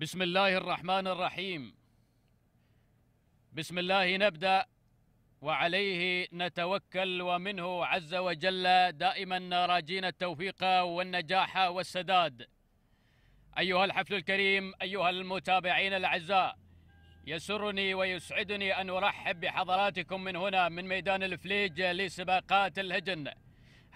بسم الله الرحمن الرحيم بسم الله نبدا وعليه نتوكل ومنه عز وجل دائما راجين التوفيق والنجاح والسداد ايها الحفل الكريم ايها المتابعين الاعزاء يسرني ويسعدني ان ارحب بحضراتكم من هنا من ميدان الفليج لسباقات الهجن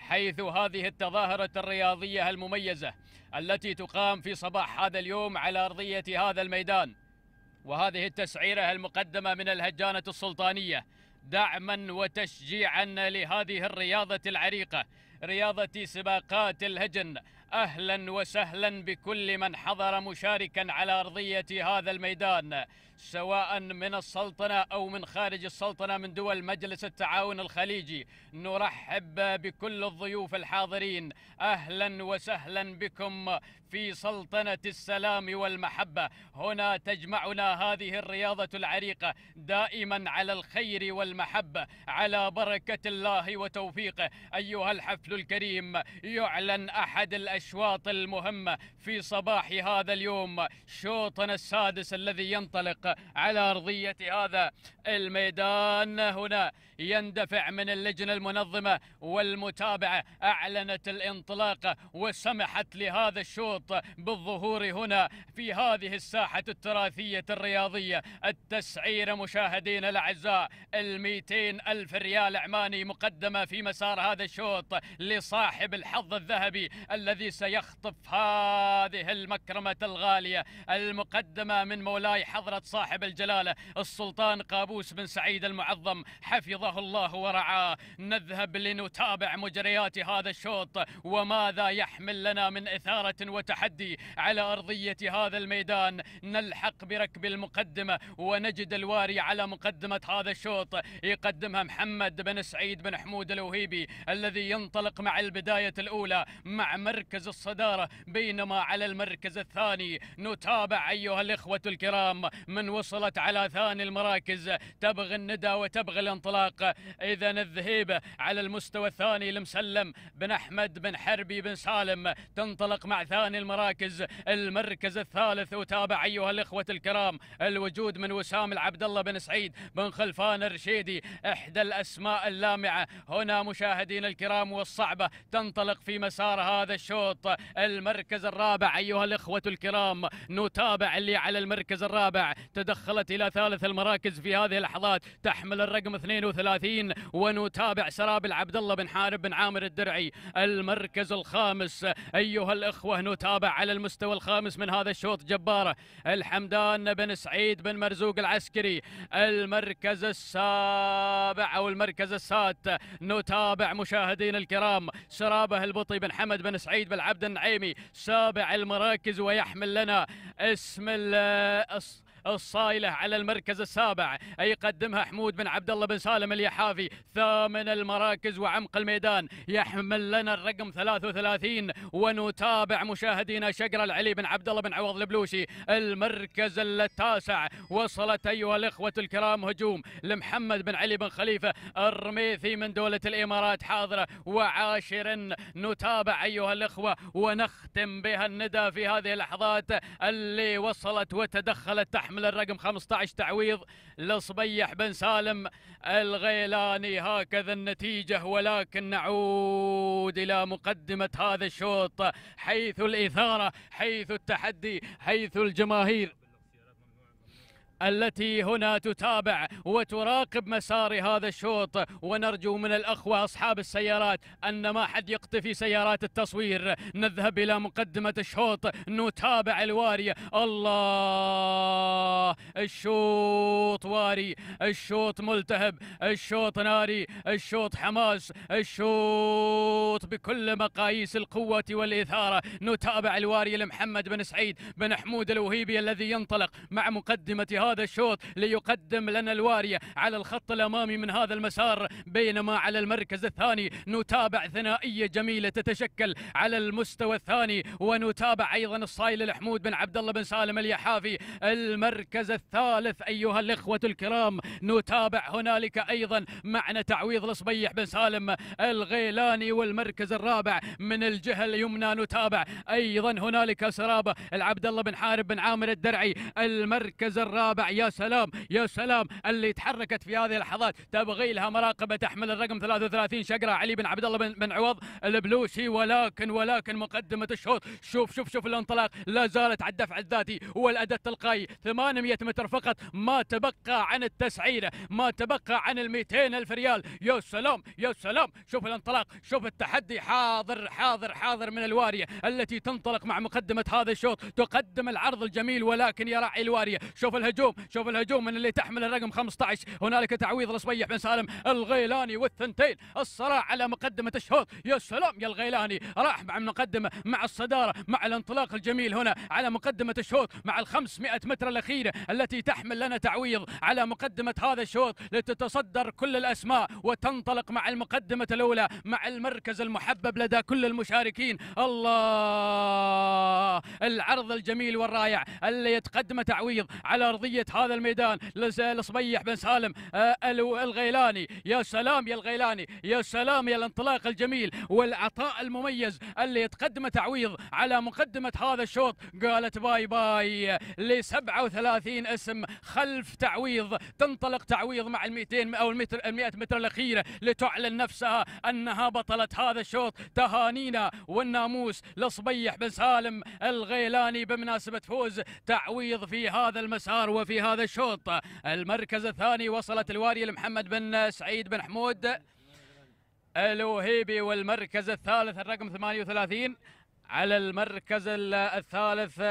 حيث هذه التظاهرة الرياضية المميزة التي تقام في صباح هذا اليوم على أرضية هذا الميدان وهذه التسعيرة المقدمة من الهجانة السلطانية دعما وتشجيعا لهذه الرياضة العريقة رياضة سباقات الهجن أهلا وسهلا بكل من حضر مشاركا على أرضية هذا الميدان سواء من السلطنة أو من خارج السلطنة من دول مجلس التعاون الخليجي نرحب بكل الضيوف الحاضرين أهلا وسهلا بكم في سلطنة السلام والمحبة هنا تجمعنا هذه الرياضة العريقة دائما على الخير والمحبة على بركة الله وتوفيقه أيها الحفل الكريم يعلن أحد الأشياء الأشواط المهمة في صباح هذا اليوم شوطنا السادس الذي ينطلق على أرضية هذا الميدان هنا يندفع من اللجنة المنظمة والمتابعة أعلنت الانطلاق وسمحت لهذا الشوط بالظهور هنا في هذه الساحة التراثية الرياضية التسعيرة مشاهدين الأعزاء الميتين ألف ريال عماني مقدمة في مسار هذا الشوط لصاحب الحظ الذهبي الذي الذي سيخطف هذه المكرمة الغالية المقدمة من مولاي حضرة صاحب الجلالة السلطان قابوس بن سعيد المعظم حفظه الله ورعاه نذهب لنتابع مجريات هذا الشوط وماذا يحمل لنا من إثارة وتحدي على أرضية هذا الميدان نلحق بركب المقدمة ونجد الواري على مقدمة هذا الشوط يقدمها محمد بن سعيد بن حمود الوهيبي الذي ينطلق مع البداية الأولى مع مركز مركز الصدارة بينما على المركز الثاني نتابع أيها الإخوة الكرام من وصلت على ثاني المراكز تبغي الندى وتبغي الانطلاق إذا الذهيب على المستوى الثاني لمسلم بن أحمد بن حربي بن سالم تنطلق مع ثاني المراكز المركز الثالث وتابع أيها الإخوة الكرام الوجود من وسام العبد الله بن سعيد بن خلفان الرشيدي إحدى الأسماء اللامعة هنا مشاهدين الكرام والصعبة تنطلق في مسار هذا الشوط الشوط المركز الرابع أيها الإخوة الكرام نتابع اللي على المركز الرابع تدخلت إلى ثالث المراكز في هذه اللحظات تحمل الرقم 32 ونتابع سرابل عبد الله بن حارب بن عامر الدرعي المركز الخامس أيها الإخوة نتابع على المستوى الخامس من هذا الشوط جبارة الحمدان بن سعيد بن مرزوق العسكري المركز السابع أو المركز السادس نتابع مشاهدين الكرام سرابه البطي بن حمد بن سعيد بن نائب عبد النعيمي سابع المراكز ويحمل لنا اسم الصايله على المركز السابع يقدمها حمود بن عبد الله بن سالم اليحافي ثامن المراكز وعمق الميدان يحمل لنا الرقم 33 ونتابع مشاهدينا شقر العلي بن عبد الله بن عوض البلوشي المركز التاسع وصلت ايها الاخوه الكرام هجوم لمحمد بن علي بن خليفه الرميثي من دوله الامارات حاضره وعاشرا نتابع ايها الاخوه ونختم بها الندى في هذه اللحظات اللي وصلت وتدخلت تحمل يحمل الرقم 15 تعويض لصبيح بن سالم الغيلاني هكذا النتيجة ولكن نعود إلى مقدمة هذا الشوط حيث الإثارة حيث التحدي حيث الجماهير التي هنا تتابع وتراقب مسار هذا الشوط ونرجو من الأخوة أصحاب السيارات أن ما حد يقتفي سيارات التصوير نذهب إلى مقدمة الشوط نتابع الواري الله الشوط واري الشوط ملتهب الشوط ناري الشوط حماس الشوط بكل مقاييس القوة والإثارة نتابع الواري لمحمد بن سعيد بن حمود الوهيبي الذي ينطلق مع مقدمة هذا الشوط ليقدم لنا الوارية على الخط الأمامي من هذا المسار بينما على المركز الثاني نتابع ثنائية جميلة تتشكل على المستوى الثاني ونتابع أيضا الصايل الحمود بن عبد الله بن سالم اليحافي المركز الثالث أيها الإخوة الكرام نتابع هنالك أيضا معنى تعويض لصبيح بن سالم الغيلاني والمركز الرابع من الجهة اليمنى نتابع أيضا هنالك سرابة العبد الله بن حارب بن عامر الدرعي المركز الرابع الرابع يا سلام يا سلام اللي تحركت في هذه اللحظات تبغي لها مراقبه تحمل الرقم 33 شقره علي بن عبد الله بن عوض البلوشي ولكن ولكن مقدمه الشوط شوف شوف شوف الانطلاق لا زالت على الدفع الذاتي والاداء التلقائي 800 متر فقط ما تبقى عن التسعيره ما تبقى عن ال 200 الف ريال يا سلام يا سلام شوف الانطلاق شوف التحدي حاضر حاضر حاضر من الواريه التي تنطلق مع مقدمه هذا الشوط تقدم العرض الجميل ولكن يا راعي الواريه شوف الهجوم الهجوم شوف الهجوم من اللي تحمل الرقم 15 هنالك تعويض لصبيح بن سالم الغيلاني والثنتين الصراع على مقدمة الشوط يا سلام يا الغيلاني راح مع المقدمة مع الصدارة مع الانطلاق الجميل هنا على مقدمة الشوط مع ال 500 متر الأخيرة التي تحمل لنا تعويض على مقدمة هذا الشوط لتتصدر كل الأسماء وتنطلق مع المقدمة الأولى مع المركز المحبب لدى كل المشاركين الله العرض الجميل والرائع اللي يتقدم تعويض على أرضية ميت هذا الميدان لصبيح بن سالم آه، الغيلاني يا سلام يا الغيلاني يا سلام يا الانطلاق الجميل والعطاء المميز اللي تقدم تعويض على مقدمة هذا الشوط قالت باي باي ل 37 اسم خلف تعويض تنطلق تعويض مع ال 200 او المتر ال 100 متر الاخيره لتعلن نفسها انها بطلة هذا الشوط تهانينا والناموس لصبيح بن سالم الغيلاني بمناسبة فوز تعويض في هذا المسار في هذا الشوط المركز الثاني وصلت الواري لمحمد بن سعيد بن حمود الوهيبي والمركز الثالث الرقم 38 على المركز الثالث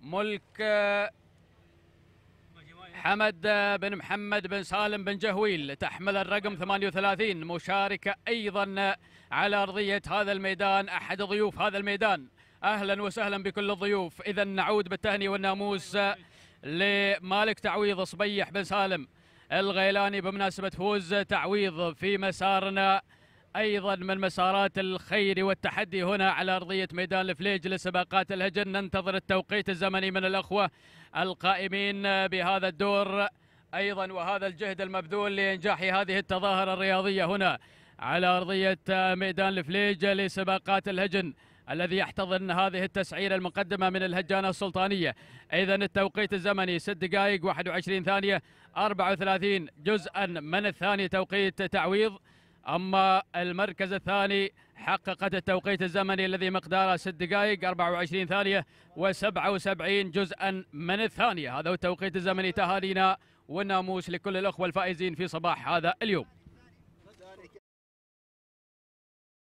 ملك حمد بن محمد بن سالم بن جهويل تحمل الرقم 38 مشاركة أيضا على أرضية هذا الميدان أحد ضيوف هذا الميدان أهلا وسهلا بكل الضيوف إذا نعود بالتهنئة والناموس لمالك تعويض صبيح بن سالم الغيلاني بمناسبة فوز تعويض في مسارنا أيضا من مسارات الخير والتحدي هنا على أرضية ميدان الفليج لسباقات الهجن ننتظر التوقيت الزمني من الأخوة القائمين بهذا الدور أيضا وهذا الجهد المبذول لإنجاح هذه التظاهرة الرياضية هنا على أرضية ميدان الفليج لسباقات الهجن الذي يحتضن هذه التسعيرة المقدمة من الهجانة السلطانية إذا التوقيت الزمني 6 دقائق 21 ثانية 34 جزءا من الثاني توقيت تعويض أما المركز الثاني حققت التوقيت الزمني الذي مقداره 6 دقائق 24 ثانية و77 جزءا من الثانية هذا هو التوقيت الزمني تهانينا والناموس لكل الأخوة الفائزين في صباح هذا اليوم